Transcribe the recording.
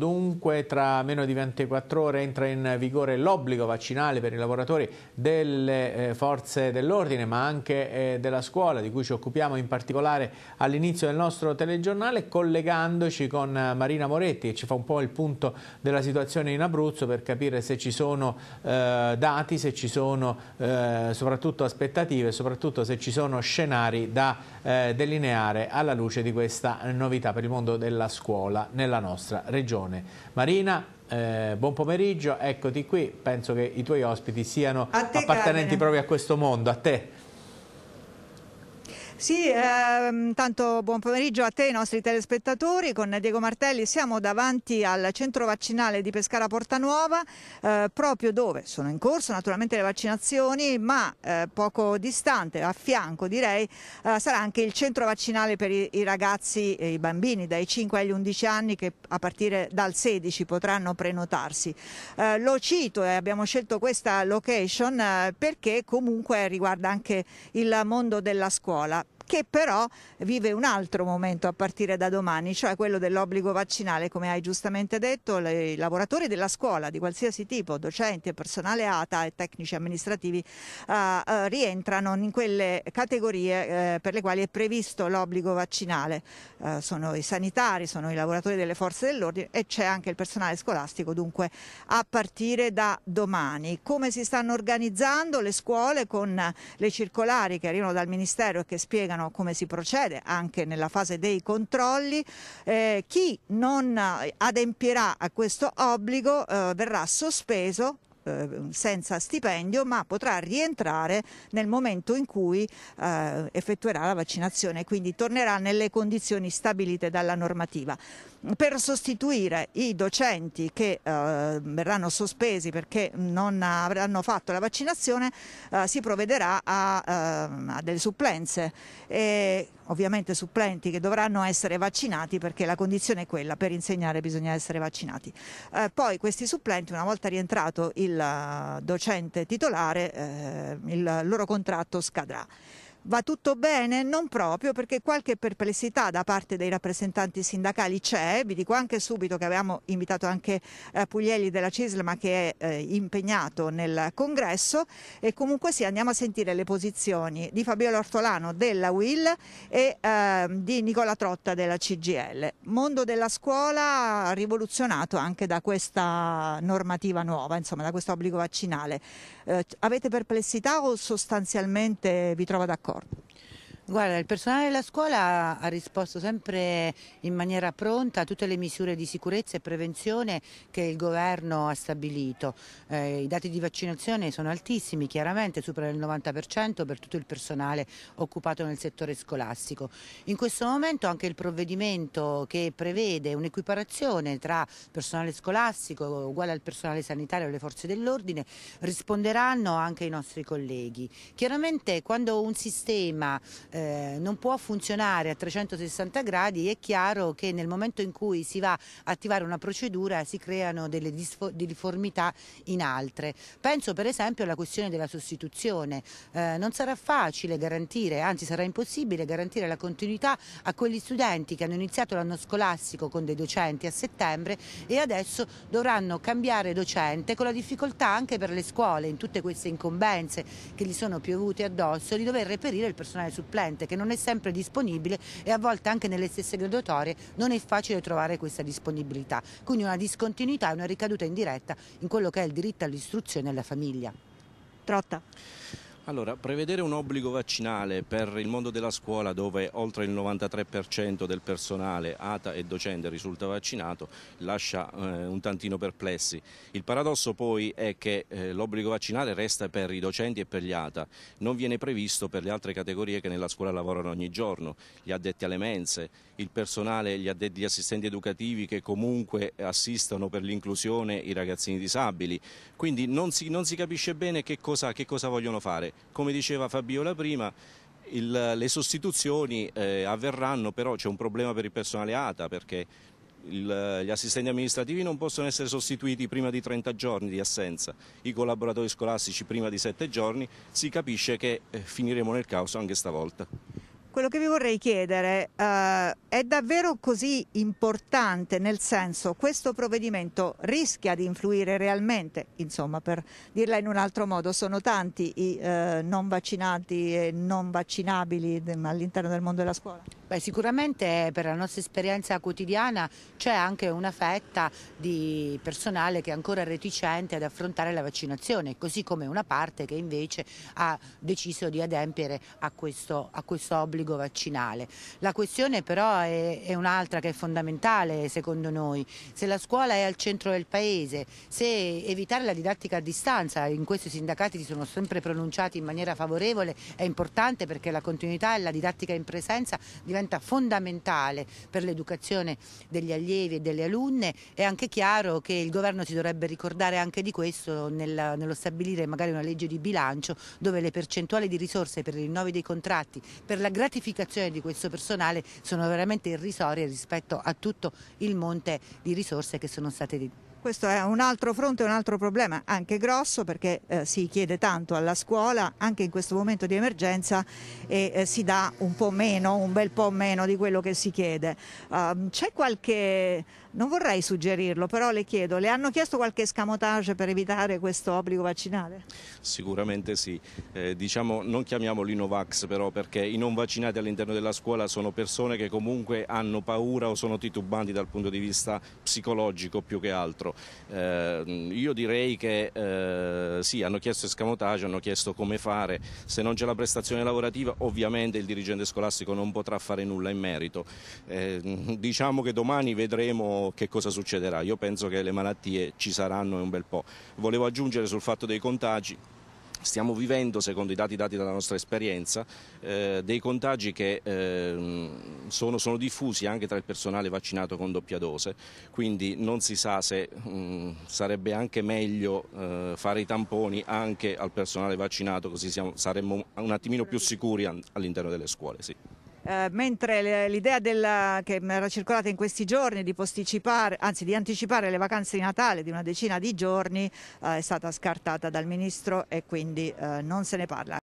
Dunque tra meno di 24 ore entra in vigore l'obbligo vaccinale per i lavoratori delle eh, forze dell'ordine ma anche eh, della scuola di cui ci occupiamo in particolare all'inizio del nostro telegiornale collegandoci con eh, Marina Moretti che ci fa un po' il punto della situazione in Abruzzo per capire se ci sono eh, dati, se ci sono soprattutto aspettative e soprattutto se ci sono scenari da delineare alla luce di questa novità per il mondo della scuola nella nostra regione. Leone. Marina, eh, buon pomeriggio, eccoti qui, penso che i tuoi ospiti siano appartenenti Carmen. proprio a questo mondo, a te. Sì, ehm, tanto buon pomeriggio a te e ai nostri telespettatori. Con Diego Martelli siamo davanti al centro vaccinale di Pescara Portanuova, eh, proprio dove sono in corso naturalmente le vaccinazioni, ma eh, poco distante, a fianco direi, eh, sarà anche il centro vaccinale per i, i ragazzi e i bambini dai 5 agli 11 anni che a partire dal 16 potranno prenotarsi. Eh, lo cito e eh, abbiamo scelto questa location eh, perché comunque riguarda anche il mondo della scuola che però vive un altro momento a partire da domani, cioè quello dell'obbligo vaccinale, come hai giustamente detto, i lavoratori della scuola di qualsiasi tipo, docenti, e personale ATA e tecnici amministrativi, eh, eh, rientrano in quelle categorie eh, per le quali è previsto l'obbligo vaccinale. Eh, sono i sanitari, sono i lavoratori delle forze dell'ordine e c'è anche il personale scolastico, dunque a partire da domani. Come si stanno organizzando le scuole con le circolari che arrivano dal Ministero e che spiegano mano come si procede anche nella fase dei controlli. Eh, chi non adempirà a questo obbligo eh, verrà sospeso eh, senza stipendio, ma potrà rientrare nel momento in cui eh, effettuerà la vaccinazione, quindi tornerà nelle condizioni stabilite dalla normativa. Per sostituire i docenti che eh, verranno sospesi perché non avranno fatto la vaccinazione, eh, si provvederà a, eh, a delle supplenze. E, ovviamente supplenti che dovranno essere vaccinati perché la condizione è quella, per insegnare bisogna essere vaccinati. Eh, poi questi supplenti, una volta rientrato il docente titolare eh, il loro contratto scadrà va tutto bene? Non proprio, perché qualche perplessità da parte dei rappresentanti sindacali c'è. Vi dico anche subito che avevamo invitato anche eh, Puglielli della ma che è eh, impegnato nel congresso e comunque sì, andiamo a sentire le posizioni di Fabiola Ortolano della WIL e eh, di Nicola Trotta della CGL. Mondo della scuola rivoluzionato anche da questa normativa nuova, insomma da questo obbligo vaccinale. Eh, avete perplessità o sostanzialmente vi trova d'accordo? d'accordo. Guarda, il personale della scuola ha risposto sempre in maniera pronta a tutte le misure di sicurezza e prevenzione che il governo ha stabilito. Eh, I dati di vaccinazione sono altissimi, chiaramente superano il 90% per tutto il personale occupato nel settore scolastico. In questo momento anche il provvedimento che prevede un'equiparazione tra personale scolastico uguale al personale sanitario e le forze dell'ordine risponderanno anche ai nostri colleghi. Chiaramente quando un sistema eh, eh, non può funzionare a 360 gradi, è chiaro che nel momento in cui si va a attivare una procedura si creano delle difformità in altre. Penso per esempio alla questione della sostituzione, eh, non sarà facile garantire, anzi sarà impossibile garantire la continuità a quegli studenti che hanno iniziato l'anno scolastico con dei docenti a settembre e adesso dovranno cambiare docente con la difficoltà anche per le scuole in tutte queste incombenze che gli sono piovute addosso di dover reperire il personale supplente supplente che non è sempre disponibile e a volte anche nelle stesse graduatorie non è facile trovare questa disponibilità. Quindi una discontinuità e una ricaduta indiretta in quello che è il diritto all'istruzione e alla famiglia. Trotta. Allora, prevedere un obbligo vaccinale per il mondo della scuola dove oltre il 93% del personale ATA e docente risulta vaccinato lascia eh, un tantino perplessi. Il paradosso poi è che eh, l'obbligo vaccinale resta per i docenti e per gli ATA, non viene previsto per le altre categorie che nella scuola lavorano ogni giorno, gli addetti alle mense, il personale, gli addetti gli assistenti educativi che comunque assistono per l'inclusione i ragazzini disabili. Quindi non si, non si capisce bene che cosa, che cosa vogliono fare. Come diceva Fabiola prima, il, le sostituzioni eh, avverranno, però c'è un problema per il personale ATA perché il, gli assistenti amministrativi non possono essere sostituiti prima di 30 giorni di assenza, i collaboratori scolastici prima di 7 giorni, si capisce che eh, finiremo nel caos anche stavolta. Quello che vi vorrei chiedere... Uh è davvero così importante, nel senso questo provvedimento rischia di influire realmente, insomma per dirla in un altro modo, sono tanti i eh, non vaccinati e non vaccinabili all'interno del mondo della scuola? Beh, sicuramente per la nostra esperienza quotidiana c'è anche una fetta di personale che è ancora reticente ad affrontare la vaccinazione, così come una parte che invece ha deciso di adempiere a questo, a questo obbligo vaccinale. La questione però è, è un'altra che è fondamentale secondo noi, se la scuola è al centro del paese, se evitare la didattica a distanza, in questo i sindacati si sono sempre pronunciati in maniera favorevole, è importante perché la continuità e la didattica in presenza diventa fondamentale per l'educazione degli allievi e delle alunne, è anche chiaro che il governo si dovrebbe ricordare anche di questo nel, nello stabilire magari una legge di bilancio dove le percentuali di risorse per i rinnovi dei contratti, per la gratificazione di questo personale sono veramente veramente irrisorie rispetto a tutto il monte di risorse che sono state questo è un altro fronte, un altro problema, anche grosso perché eh, si chiede tanto alla scuola, anche in questo momento di emergenza e eh, si dà un po' meno, un bel po' meno di quello che si chiede. Uh, c'è qualche, non vorrei suggerirlo, però le chiedo, le hanno chiesto qualche scamotage per evitare questo obbligo vaccinale? Sicuramente sì, eh, diciamo non chiamiamoli Novax però perché i non vaccinati all'interno della scuola sono persone che comunque hanno paura o sono titubanti dal punto di vista psicologico più che altro altro. Eh, io direi che eh, sì, hanno chiesto escamotage, hanno chiesto come fare, se non c'è la prestazione lavorativa ovviamente il dirigente scolastico non potrà fare nulla in merito. Eh, diciamo che domani vedremo che cosa succederà, io penso che le malattie ci saranno e un bel po'. Volevo aggiungere sul fatto dei contagi, Stiamo vivendo, secondo i dati dati dalla nostra esperienza, eh, dei contagi che eh, sono, sono, diffusi anche tra il personale vaccinato con doppia dose, quindi non si sa se mh, mm, sarebbe anche meglio eh, fare i tamponi anche al personale vaccinato, così siamo, saremmo un attimino più sicuri all'interno delle scuole. Sì. Eh, mentre l'idea che era circolata in questi giorni di posticipare, anzi di anticipare le vacanze di Natale di una decina di giorni eh, è stata scartata dal Ministro e quindi eh, non se ne parla.